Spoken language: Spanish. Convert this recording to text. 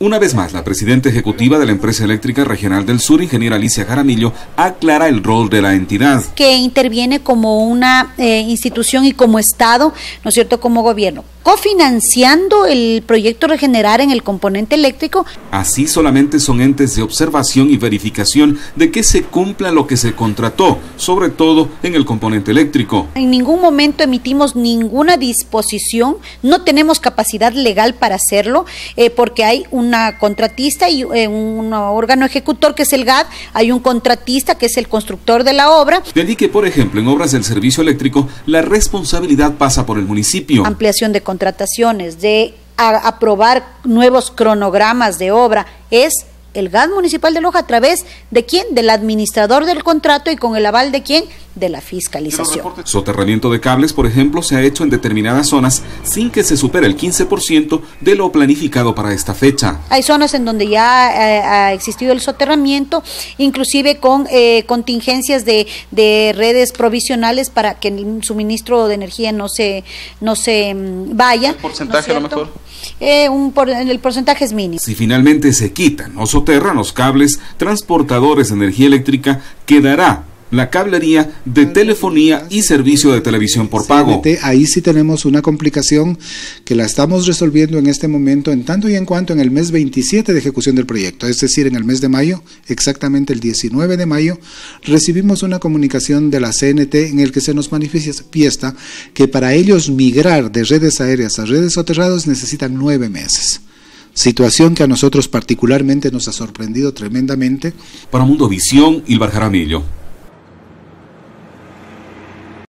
Una vez más, la presidenta ejecutiva de la empresa eléctrica regional del sur, ingeniera Alicia Jaramillo, aclara el rol de la entidad. Que interviene como una eh, institución y como Estado, ¿no es cierto?, como gobierno cofinanciando el proyecto Regenerar en el componente eléctrico. Así solamente son entes de observación y verificación de que se cumpla lo que se contrató, sobre todo en el componente eléctrico. En ningún momento emitimos ninguna disposición, no tenemos capacidad legal para hacerlo, eh, porque hay una contratista y eh, un órgano ejecutor que es el GAD, hay un contratista que es el constructor de la obra. De que, por ejemplo, en obras del servicio eléctrico, la responsabilidad pasa por el municipio. Ampliación de contrataciones, de aprobar nuevos cronogramas de obra, es el gas municipal de Loja a través de quién? Del administrador del contrato y con el aval de quién? de la fiscalización. Soterramiento de cables, por ejemplo, se ha hecho en determinadas zonas sin que se supere el 15% de lo planificado para esta fecha. Hay zonas en donde ya eh, ha existido el soterramiento, inclusive con eh, contingencias de, redes provisionales para que el suministro de energía no se, no se mm, vaya. ¿El porcentaje a lo mejor? Eh, un el porcentaje es mínimo. Si finalmente se quitan o soterran los cables transportadores de energía eléctrica, quedará la cablería de telefonía y servicio de televisión por pago. Ahí sí tenemos una complicación que la estamos resolviendo en este momento en tanto y en cuanto en el mes 27 de ejecución del proyecto, es decir, en el mes de mayo, exactamente el 19 de mayo, recibimos una comunicación de la CNT en el que se nos manifiesta que para ellos migrar de redes aéreas a redes soterradas necesitan nueve meses situación que a nosotros particularmente nos ha sorprendido tremendamente. Para Mundo Visión, el Barjaramillo.